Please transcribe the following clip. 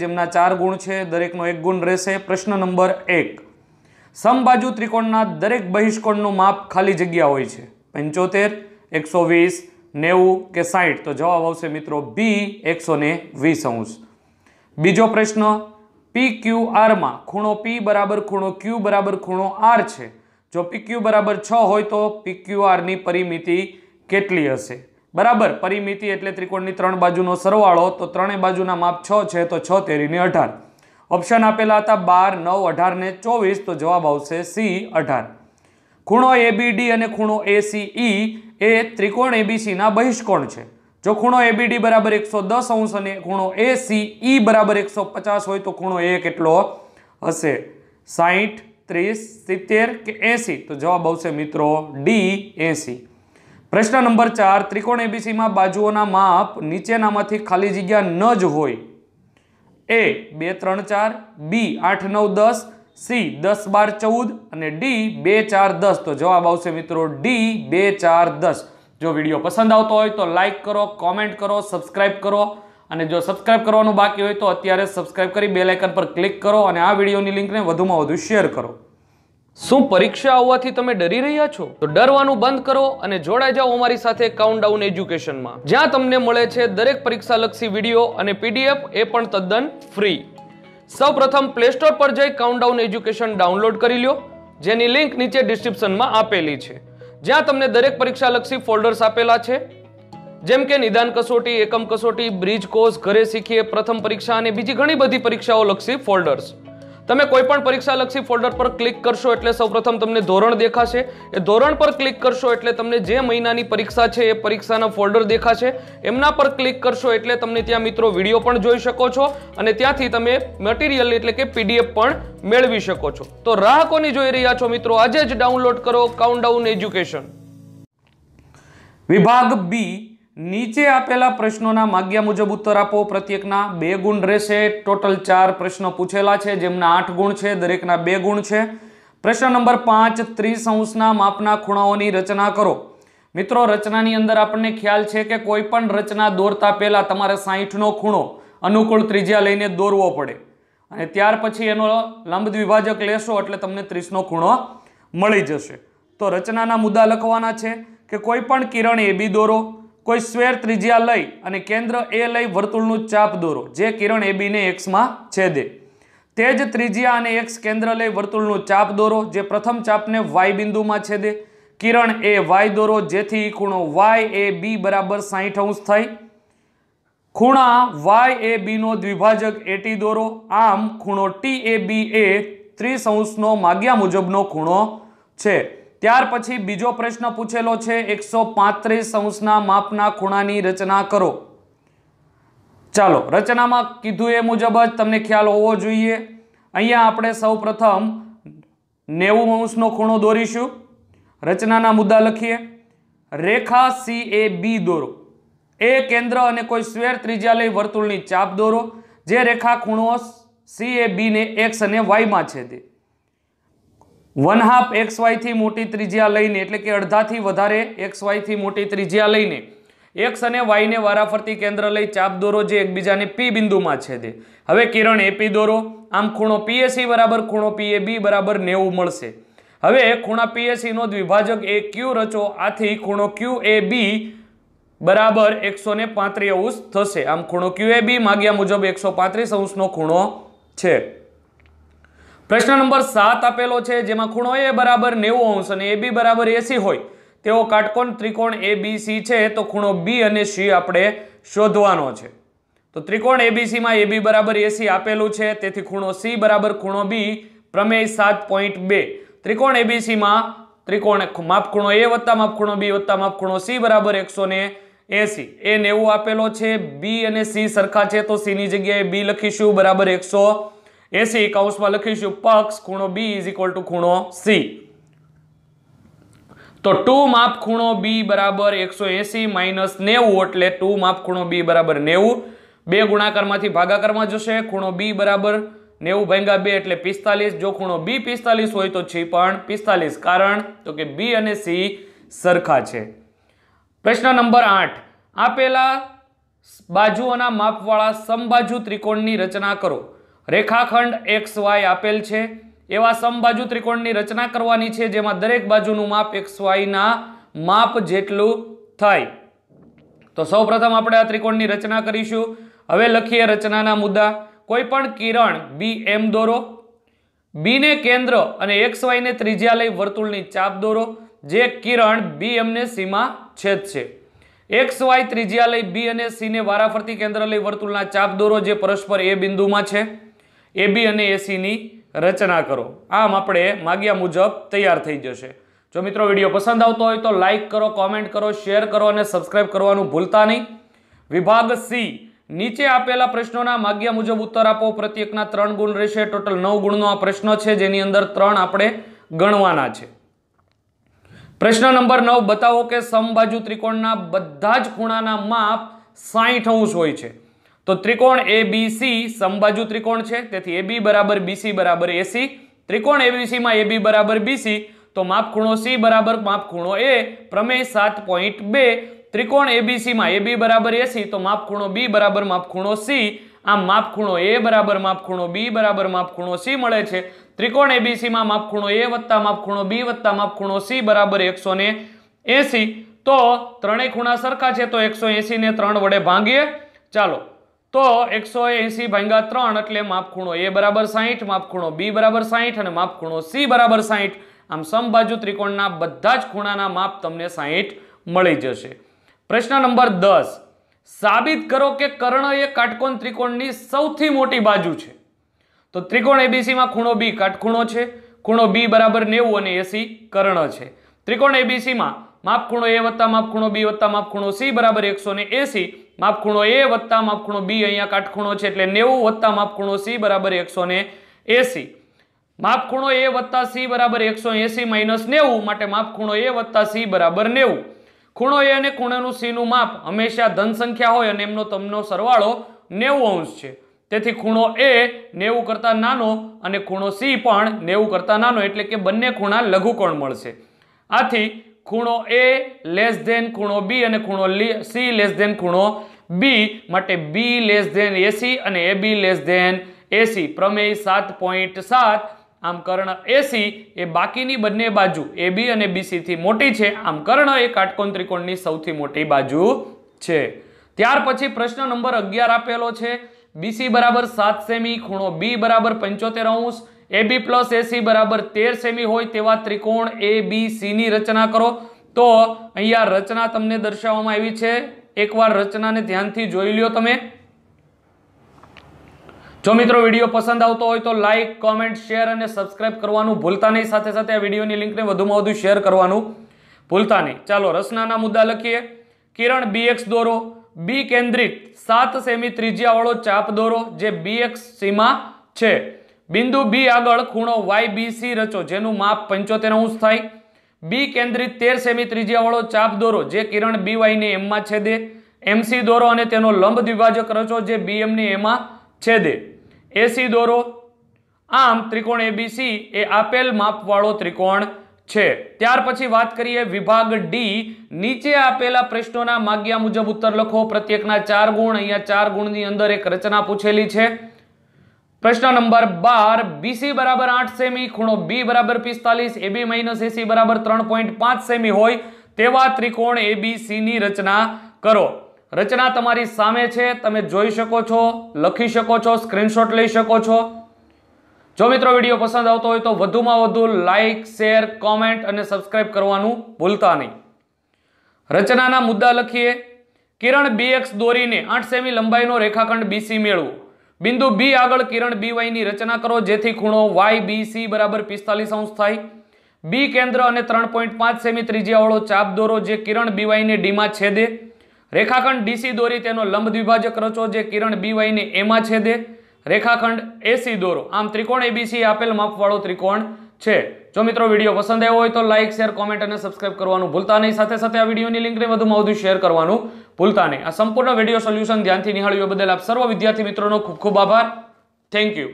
જેમના ચાર ગુણ છે દરેકનો એક ગુણ રહેશે પ્રશ્ન નંબર એક સમબાજુ ત્રિકોણના દરેક બહિષ્કોણનું માપ ખાલી જગ્યા હોય છે પંચોતેર એકસો વીસ નેવું કે સાઠ તો જવાબ આવશે મિત્રો બી એકસો ને વીસ અંશ બીજો પ્રશ્ન પી ક્યુ આરમાં ખૂણો પી બરાબર ખૂણો ક્યુ બરાબર ખૂણો આર છે જો પી ક્યુ બરાબર છ હોય તો પી ક્યુ આરની પરિમિતિ કેટલી હશે બરાબર પરિમિતિ એટલે ત્રિકોણની ત્રણ બાજુનો સરવાળો તો ત્રણેય બાજુના માપ છ છે તો છ તેરીને અઢાર ઓપ્શન આપેલા હતા બાર નવ અઢાર ને ચોવીસ તો જવાબ આવશે સી અઢાર ખૂણો એબીડી અને ખૂણો એસીઈ e એ ત્રિકોણ એબીસીના બહિષ્કોણ છે જો ખૂણો એબીડી બરાબર એકસો દસ અંશ અને ખૂણો એસીઈ e બરાબર એકસો પચાસ હોય તો ખૂણો એ કેટલો હશે સાહીઠ ત્રીસ સિત્તેર કે એંસી તો જવાબ આવશે મિત્રો ડી એંસી પ્રશ્ન નંબર ચાર ત્રિકોણ એબીસીમાં બાજુઓના માપ નીચેનામાંથી ખાલી જગ્યા ન જ હોય એ બે ત્રણ ચાર બી આઠ નવ દસ સી દસ બાર ચૌદ અને ડી બે ચાર દસ તો જવાબ આવશે મિત્રો ડી બે ચાર દસ જો વિડીયો પસંદ આવતો હોય તો લાઇક કરો કોમેન્ટ કરો સબસ્ક્રાઇબ કરો અને જો સબસ્ક્રાઇબ કરવાનું બાકી હોય તો અત્યારે સબસ્ક્રાઇબ કરી બેલાઇકન પર ક્લિક કરો અને આ વિડીયોની લિંકને વધુમાં વધુ શેર કરો શું પરીક્ષા આવવાથી તમે ડરી રહ્યા છો તો ડરવાનું બંધ કરો અને જોડાઈ જાઓ અમારી સાથે કાઉન્ટડાઉન એજ્યુકેશનમાં જ્યાં તમને મળે છે દરેક પરીક્ષાલક્ષી વિડીયો અને પીડીએફ એ પણ તદ્દન ફ્રી સૌપ્રથમ પ્લે સ્ટોર પર જઈ કાઉન્ટડાઉન એજ્યુકેશન ડાઉનલોડ કરી લો જેની લિંક નીચે ડિસ્ક્રિપ્શનમાં આપેલી છે જ્યાં તમને દરેક પરીક્ષાલક્ષી ફોલ્ડર્સ આપેલા છે જેમ કે નિદાન કસોટી એકમ કસોટી બ્રિજ કોર્સ ઘરે શીખીએ પ્રથમ પરીક્ષા અને બીજી ઘણી બધી પરીક્ષાઓ લક્ષી ફોલ્ડર્સ તમે કોઈ પણ પરીક્ષાલક્ષી ફોલ્ડર પર ક્લિક કરશો એટલે સૌપ્રથમ તમને ધોરણ દેખાશે એ ધોરણ પર ક્લિક કરશો એટલે તમને જે મહિનાની પરીક્ષા છે એ પરીક્ષાના ફોલ્ડર દેખાશે એમના પર ક્લિક કરશો એટલે તમને ત્યાં મિત્રો વિડીયો પણ જોઈ શકો છો અને ત્યાંથી તમે મટીરિયલ એટલે કે પીડીએફ પણ મેળવી શકો છો તો રાહ જોઈ રહ્યા છો મિત્રો આજે જ ડાઉનલોડ કરો કાઉન્ટ ડાઉન એજ્યુકેશન વિભાગ બી નીચે આપેલા પ્રશ્નોના માગ્યા મુજબ ઉત્તર આપો પ્રત્યેકના બે ગુણ રહેશે ટોટલ ચાર પ્રશ્નો પૂછેલા છે જેમના આઠ ગુણ છે દરેકના બે ગુણ છે પ્રશ્ન નંબર પાંચ ત્રીસ અંશના માપના ખૂણાઓની રચના કરો મિત્રો રચનાની અંદર આપણને ખ્યાલ છે કે કોઈ પણ રચના દોરતા પહેલાં તમારે સાહીઠનો ખૂણો અનુકૂળ ત્રિજ્યા લઈને દોરવો પડે અને ત્યાર પછી એનો લંબ દ્વિભાજક લેશો એટલે તમને ત્રીસનો ખૂણો મળી જશે તો રચનાના મુદ્દા લખવાના છે કે કોઈ પણ કિરણ બી દોરો કોઈ સ્વેર ત્રિજ્યા લઈ અને કેન્દ્ર એ લઈ વર્તુળનું ચાપ દોરો જે કિરણ એ બીને એક્સમાં છેદે તે જ ત્રિજ્યા અને એક્સ કેન્દ્ર લઈ વર્તુળનું ચાપ દોરો જે પ્રથમ ચાપને વાય બિંદુમાં છેદે કિરણ એ વાય દોરો જેથી ખૂણો વાય એ બી બરાબર સાહીઠ અંશ થાય ખૂણા વાય એ બીનો દ્વિભાજક એટી દોરો આમ ખૂણો ટી એ બી એ ત્રીસ અંશનો માગ્યા મુજબનો ખૂણો છે ત્યાર પછી બીજો પ્રશ્ન પૂછેલો છે એકસો પાંત્રીસ અંશના માપના ખૂણાની રચના કરો ચાલો રચનામાં કીધું એ મુજબ જ તમને ખ્યાલ હોવો જોઈએ અહીંયા આપણે સૌ પ્રથમ નેવું અંશનો ખૂણો દોરીશું રચનાના મુદ્દા લખીએ રેખા સી એ બી દોરો એ કેન્દ્ર અને કોઈ સ્વેર ત્રિજ્યાલય વર્તુળની ચાપ દોરો જે રેખા ખૂણો સી એ બીને એક્સ અને વાયમાં છે તે વન હાફ એક્સ વાયથી મોટી ત્રિજ્યા લઈને એટલે કે અડધાથી વધારે એક્સ વાયથી મોટી ત્રિજ્યા લઈને એક્સ અને વાયને વારાફરતી કેન્દ્ર લઈ ચાપ દોરો જે એકબીજાને પી બિંદુમાં છેદે હવે કિરણ એપી દોરો આમ ખૂણો પીએસી બરાબર ખૂણો પીએ બી બરાબર નેવું મળશે હવે ખૂણા પીએસીનો દ્વિભાજક એ ક્યુ રચો આથી ખૂણો ક્યુ એ બી બરાબર એકસો ને અંશ થશે આમ ખૂણો ક્યુ એ બી માગ્યા મુજબ એકસો પાંત્રીસ અંશનો ખૂણો છે પ્રશ્ન નંબર સાત આપેલો છે જેમાં ખૂણો એ બરાબર નેવું અંશ અને એ બી બરાબર એસી હોય તેવો કાટકોણ ત્રિકોણ એ બી સી છે તો ખૂણો બી અને સી આપણે શોધવાનો છે તો ત્રિકોણ એબીસીમાં એ બી બરાબર એસી આપેલું છે તેથી ખૂણો સી બરાબર ખૂણો બી પ્રમેય સાત પોઈન્ટ બે ત્રિકોણ એબીસીમાં ત્રિકોણ માપ ખૂણો એ વત્તા માપ ખૂણો બી વત્તા માપ માપખૂણો સી બરાબર એકસો ને એસી એ નેવું આપેલો છે બી અને સી સરખા છે તો સીની જગ્યાએ બી લખીશું બરાબર એકસો એસી કૌંસમાં લખીશું પક્ષ ખૂણો બી ઇઝ ઇક્વલ ટુ ખૂણો સી તો ટુ માપ ખૂણો બી બરાબર એકસો એસી માઇનસ નેવું એટલે ટુ માપ ખૂણો બી બરાબર નેવું બે ગુણાકારમાંથી ભાગાકારમાં જશે ખૂણો બી બરાબર નેવું ભેંગા બે એટલે પિસ્તાલીસ જો ખૂણો બી પિસ્તાલીસ હોય તો છે પણ પિસ્તાલીસ કારણ તો કે બી અને સી સરખા છે પ્રશ્ન નંબર આઠ આપેલા બાજુઓના માપવાળા સમબાજુ ત્રિકોણની રચના કરો રેખાખંડ એક્સ વાય આપેલ છે એવા સમબાજુ ત્રિકોણની રચના કરવાની છે જેમાં દરેક બાજુનું માપ એક્સ વાયના માપ જેટલું થાય તો સૌપ્રથમ આપણે આ ત્રિકોણની રચના કરીશું હવે લખીએ રચનાના મુદ્દા કોઈ પણ કિરણ બી એમ દોરો બીને કેન્દ્ર અને એક્સ વાયને ત્રિજ્યા લઈ વર્તુળની ચાપ દોરો જે કિરણ બી એમને સીમા છે એક્સ વાય ત્રિજ્યા લઈ બી અને સીને વારાફરતી કેન્દ્ર લઈ વર્તુળના ચાપ દોરો જે પરસ્પર એ બિંદુમાં છે એબી અને એસીની રચના કરો આમ આપણે માગ્યા મુજબ તૈયાર થઈ જશે જો મિત્રો વિડીયો પસંદ આવતો હોય તો લાઇક કરો કોમેન્ટ કરો શેર કરો અને સબસ્ક્રાઇબ કરવાનું ભૂલતા નહીં વિભાગ સી નીચે આપેલા પ્રશ્નોના માગ્યા મુજબ ઉત્તર આપો પ્રત્યેકના ત્રણ ગુણ રહેશે ટોટલ નવ ગુણનો આ પ્રશ્ન છે જેની અંદર ત્રણ આપણે ગણવાના છે પ્રશ્ન નંબર નવ બતાવો કે સમબાજુ ત્રિકોણના બધા જ ખૂણાના માપ સાહીઠ અંશ હોય છે તો ત્રિકોણ એ બી સી સંબાજુ ત્રિકોણ છે તેથી એ બી બરાબર બીસી બરાબર એસી ત્રિકોણ એબીસીમાં એ બી બરાબર બીસી તો માપખૂણો સી બરાબર માપખૂણો એ પ્રમેય સાત પોઈન્ટ બે ત્રિકોણ એબીસીમાં એ બી બરાબર એસી તો માપખૂણો બી બરાબર માપખૂણો સી આમ માપખૂણો એ બરાબર માપખૂણો બી બરાબર માપખૂણો સી મળે છે ત્રિકોણ એબીસીમાં માપખૂણો એ વત્તા માપખૂણો બી વત્તા માપખૂણો સી બરાબર એકસો ને એસી તો ત્રણેય ખૂણા સરખા છે તો એકસો એસીને ત્રણ વડે ભાંગીએ ચાલો તો એકસો એસી ભાંગા ત્રણ એટલે માપખૂણો એ બરાબર સાહીઠ માપખૂણો બી બરાબર સાહીઠ અને માપખૂણો સી બરાબર સાહીઠ આમ સમબાજુ ત્રિકોણના બધા જ ખૂણાના માપ તમને સાહીઠ મળી જશે પ્રશ્ન નંબર દસ સાબિત કરો કે કર્ણ એ કાટકોણ ત્રિકોણની સૌથી મોટી બાજુ છે તો ત્રિકોણ એબીસીમાં ખૂણો બી કાટખૂણો છે ખૂણો બી બરાબર નેવું અને એસી કર્ણ છે ત્રિકોણ એબીસીમાં માપખૂણો એ વત્તા માપખૂણો બી વત્તા માપખૂણો સી બરાબર એકસો ને એસી માપ ખૂણો એ વત્તા માપખૂણો બી અહીંયા કાટખૂણો છે એટલે નેવું વત્તા માપ ખૂણો સી બરાબર એકસો ને એસી માપખૂણો એ વત્તા સી બરાબર એકસો એસી માઇનસ નેવું માટે માપ ખૂણો એ વત્તા સી બરાબર નેવું ખૂણો એ અને ખૂણોનું સીનું માપ હંમેશા ધન સંખ્યા હોય અને એમનો તમનો સરવાળો નેવું અંશ છે તેથી ખૂણો એ નેવું કરતાં નાનો અને ખૂણો સી પણ નેવું કરતાં નાનો એટલે કે બંને ખૂણા લઘુકોણ મળશે આથી ખૂણો એ લેસ ધેન ખૂણો બી અને ખૂણો સી લેસ ધેન ખૂણો બી માટે બી લેસ ધેન એસી અને એ બી લેસ ધેન એસી પ્રમેય સાત પોઈન્ટ સાત આમ કર્ણ એસી એ બાકીની બંને બાજુ એ બી અને બીસીથી મોટી છે આમ કર્ણ એ કાટકોણ ત્રિકોણની સૌથી મોટી બાજુ છે ત્યાર પછી પ્રશ્ન નંબર અગિયાર આપેલો છે બીસી બરાબર સાત સેમી ખૂણો બી બરાબર પંચોતેર અંશ એ બી પ્લસ એસી બરાબર તેર સેમી હોય તેવા ત્રિકોણ એ બી સીની રચના કરો તો અહીંયા રચના તમને દર્શાવવામાં આવી છે એકવાર રચનાને ધ્યાનથી જોઈ લો તમે જો મિત્રો વિડીયો પસંદ આવતો હોય તો લાઈક કોમેન્ટ શેર અને સબસ્ક્રાઇબ કરવાનું ભૂલતા નહીં સાથે સાથે આ વિડીયોની લિંકને વધુમાં વધુ શેર કરવાનું ભૂલતા નહીં ચાલો રચનાના મુદ્દા લખીએ કિરણ બીએક્સ દોરો બી કેન્દ્રિત સાત સેમી ત્રિજ્યાવાળો ચાપ દોરો જે બીએક્સ સીમા છે બિંદુ બી આગળ ખૂણો વાય રચો જેનું માપ પંચોતેર અંશ થાય બી કેન્દ્રિત તેર સેમી ત્રિજ્યાવાળો ચાપ દોરો જે કિરણ બી વાયને એમમાં છેદે એમસી દોરો અને તેનો લંબ દ્વિભાજક રચો જે બી એમને એમાં છેદે એસી દોરો આમ ત્રિકોણ એબીસી એ આપેલ માપવાળો ત્રિકોણ છે ત્યાર પછી વાત કરીએ વિભાગ ડી નીચે આપેલા પ્રશ્નોના માગ્યા મુજબ ઉત્તર લખો પ્રત્યેકના ચાર ગુણ અહીંયા ચાર ગુણની અંદર એક રચના પૂછેલી છે પ્રશ્ન નંબર બાર બીસી બરાબર આઠ સેમી ખૂણો બી બરાબર પિસ્તાલીસ એબી માઇનસ એસી બરાબર ત્રણ પોઈન્ટ પાંચ સેમી હોય તેવા ત્રિકોણ એબીસીની રચના કરો રચના તમારી સામે છે તમે જોઈ શકો છો લખી શકો છો સ્ક્રીનશોટ લઈ શકો છો જો મિત્રો વિડીયો પસંદ આવતો હોય તો વધુમાં વધુ લાઇક શેર કોમેન્ટ અને સબસ્ક્રાઈબ કરવાનું ભૂલતા નહીં રચનાના મુદ્દા લખીએ કિરણ બી એક્સ દોરીને આઠ સેમી લંબાઈનો રેખાખંડ બીસી મેળવું બિંદુ બી આગળ કિરણ બી વાયની રચના કરો જેથી ખૂણો વાય બી સી બરાબર પિસ્તાલીસ અંશ થાય બી કેન્દ્ર અને ત્રણ પોઈન્ટ પાંચ સેમી ત્રિજ્યાવાળો ચાપ દોરો જે કિરણ બી વાયને ડીમાં છેદે રેખાખંડ ડીસી દોરી તેનો લંબ દ્વિભાજક રચો જે કિરણ બી બીવાયને એમાં છેદે રેખાખંડ એસી દોરો આમ ત્રિકોણ એબીસી આપેલ માપવાળો ત્રિકોણ છે જો મિત્રો વિડીયો પસંદ આવ્યો હોય તો લાઇક શેર કોમેન્ટ અને સબસ્ક્રાઇબ કરવાનું ભૂલતા નહીં સાથે સાથે આ વિડીયોની લિંકને વધુમાં વધુ શેર કરવાનું ભૂલતા નહીં આ સંપૂર્ણ વિડીયો સોલ્યુશન ધ્યાનથી નિહાળ્યું બદલ આપ સર્વ વિદ્યાર્થી મિત્રોનો ખૂબ ખૂબ આભાર થેન્ક યુ